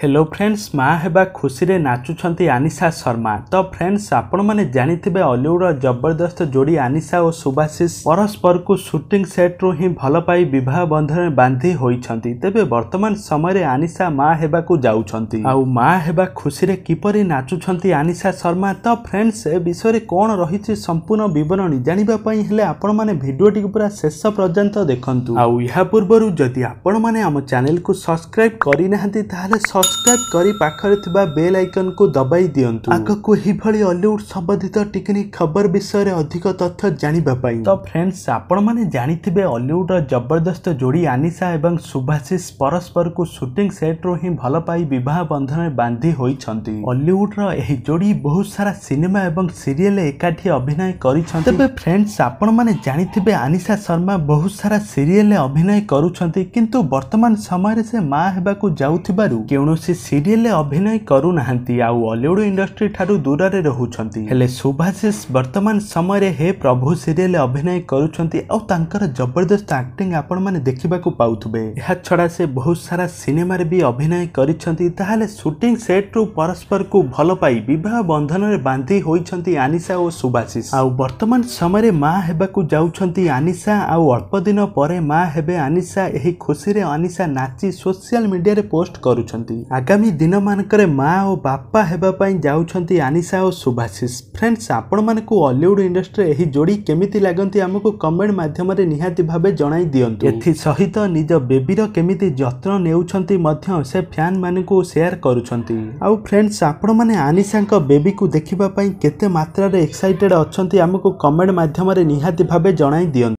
hello friends ମା' ହେବା ଖୁସିରେ ନାଚୁଛନ୍ତି ଆନିଶା ଶର୍ମା ତ ଫ୍ରେଣ୍ଡସ୍ ଆପଣମାନେ ଜାଣିଥିବେ ଅଲିଉଡ଼ର ଜବରଦସ୍ତ ଯୋଡ଼ି ଆନିଶା ଓ ସୁବାଶିଷ ପରସ୍ପରକୁ ସୁଟିଂ ସେଟ୍ରୁ ହିଁ ଭଲ ପାଇ ବିବାହ ବନ୍ଧନରେ ବାନ୍ଧି ହୋଇଛନ୍ତି ତେବେ ବର୍ତ୍ତମାନ ସମୟରେ ଆନିଶା ମା' ହେବାକୁ ଯାଉଛନ୍ତି ଆଉ ମା' ହେବା ଖୁସିରେ କିପରି ନାଚୁଛନ୍ତି ଆନିଶା ଶର୍ମା ତ ଫ୍ରେଣ୍ଡସ୍ ଏ ବିଷୟରେ କ'ଣ ରହିଛି ସମ୍ପୂର୍ଣ୍ଣ ବିବରଣୀ ଜାଣିବା ପାଇଁ ହେଲେ ଆପଣମାନେ ଭିଡ଼ିଓଟିକୁ ପୁରା ଶେଷ ପର୍ଯ୍ୟନ୍ତ ଦେଖନ୍ତୁ ଆଉ ଏହା ପୂର୍ବରୁ ଯଦି ଆପଣମାନେ ଆମ ଚ୍ୟାନେଲକୁ ସବସ୍କ୍ରାଇବ୍ କରିନାହାନ୍ତି ତାହେଲେ ସବସ୍କ୍ରାଇବ୍ କରି ପାଖରେ ଥିବା ବେଲ୍ ଆଇକନ୍କୁ ଦବାଇ ଦିଅନ୍ତୁ ଆଗକୁ ଏହିଭଳି ଅଲିଉଡ୍ ସମ୍ବନ୍ଧିତ ଟିକିନି ଖବର ବିଷୟରେ ଅଧିକ ତଥ୍ୟ ଜାଣିବା ପାଇଁ ତ ଫ୍ରେଣ୍ଡସ୍ ଆପଣମାନେ ଜାଣିଥିବେ ଅଲିଉଡ୍ର ଜବରଦସ୍ତ ଯୋଡ଼ି ଆନିଶା ଏବଂ ସୁଭାଶିଷ ପରସ୍ପରକୁ ସୁଟିଂ ସେଟ୍ରୁ ହିଁ ଭଲ ପାଇ ବିବାହ ବନ୍ଧନରେ ବାନ୍ଧି ହୋଇଛନ୍ତି ଅଲିଉଡ୍ର ଏହି ଯୋଡ଼ି ବହୁତ ସାରା ସିନେମା ଏବଂ ସିରିଏଲ୍ରେ ଏକାଠି ଅଭିନୟ କରିଛନ୍ତି ତେବେ ଫ୍ରେଣ୍ଡସ୍ ଆପଣମାନେ ଜାଣିଥିବେ ଆନିଶା ଶର୍ମା ବହୁତ ସାରା ସିରିଏଲ୍ରେ ଅଭିନୟ କରୁଛନ୍ତି କିନ୍ତୁ ବର୍ତ୍ତମାନ ସମୟରେ ସେ ମା ହେବାକୁ ଯାଉଥିବାରୁ କୌଣସି କୌଣସି ସିରିଏଲରେ ଅଭିନୟ କରୁନାହାନ୍ତି ଆଉ ଅଲିଉଡ୍ ଇଣ୍ଡଷ୍ଟ୍ରି ଠାରୁ ଦୂରରେ ରହୁଛନ୍ତି ହେଲେ ସୁଭାଶିଷ ବର୍ତ୍ତମାନ ସମୟରେ ହେ ପ୍ରଭୁ ସିରିଏଲରେ ଅଭିନୟ କରୁଛନ୍ତି ଆଉ ତାଙ୍କର ଜବରଦସ୍ତ ଆକ୍ଟିଂ ଆପଣମାନେ ଦେଖିବାକୁ ପାଉଥିବେ ଏହାଛଡ଼ା ସେ ବହୁତ ସାରା ସିନେମାରେ ବି ଅଭିନୟ କରିଛନ୍ତି ତାହେଲେ ସୁଟିଂ ସେଟ୍ରୁ ପରସ୍ପରକୁ ଭଲ ପାଇ ବିବାହ ବନ୍ଧନରେ ବାନ୍ଧି ହୋଇଛନ୍ତି ଆନିସା ଓ ସୁବାଶିଷ ଆଉ ବର୍ତ୍ତମାନ ସମୟରେ ମା ହେବାକୁ ଯାଉଛନ୍ତି ଆନିସା ଆଉ ଅଳ୍ପ ଦିନ ପରେ ମା ହେବେ ଆନିସା ଏହି ଖୁସିରେ ଆନିସା ନାଚି ସୋସିଆଲ ମିଡ଼ିଆରେ ପୋଷ୍ଟ କରୁଛନ୍ତି ଆଗାମୀ ଦିନମାନଙ୍କରେ ମା ଓ ବାପା ହେବା ପାଇଁ ଯାଉଛନ୍ତି ଆନିଶା ଓ ସୁଭାଶିଷ ଫ୍ରେଣ୍ଡସ୍ ଆପଣମାନଙ୍କୁ ଅଲିଉଡ଼ ଇଣ୍ଡଷ୍ଟ୍ରିରେ ଏହି ଯୋଡ଼ି କେମିତି ଲାଗନ୍ତି ଆମକୁ କମେଣ୍ଟ ମାଧ୍ୟମରେ ନିହାତି ଭାବେ ଜଣାଇ ଦିଅନ୍ତୁ ଏଥିସହିତ ନିଜ ବେବିର କେମିତି ଯତ୍ନ ନେଉଛନ୍ତି ମଧ୍ୟ ସେ ଫ୍ୟାନ୍ମାନଙ୍କୁ ସେୟାର କରୁଛନ୍ତି ଆଉ ଫ୍ରେଣ୍ଡସ୍ ଆପଣମାନେ ଆନିଶାଙ୍କ ବେବିକୁ ଦେଖିବା ପାଇଁ କେତେ ମାତ୍ରାରେ ଏକ୍ସାଇଟେଡ୍ ଅଛନ୍ତି ଆମକୁ କମେଣ୍ଟ ମାଧ୍ୟମରେ ନିହାତି ଭାବେ ଜଣାଇ ଦିଅନ୍ତୁ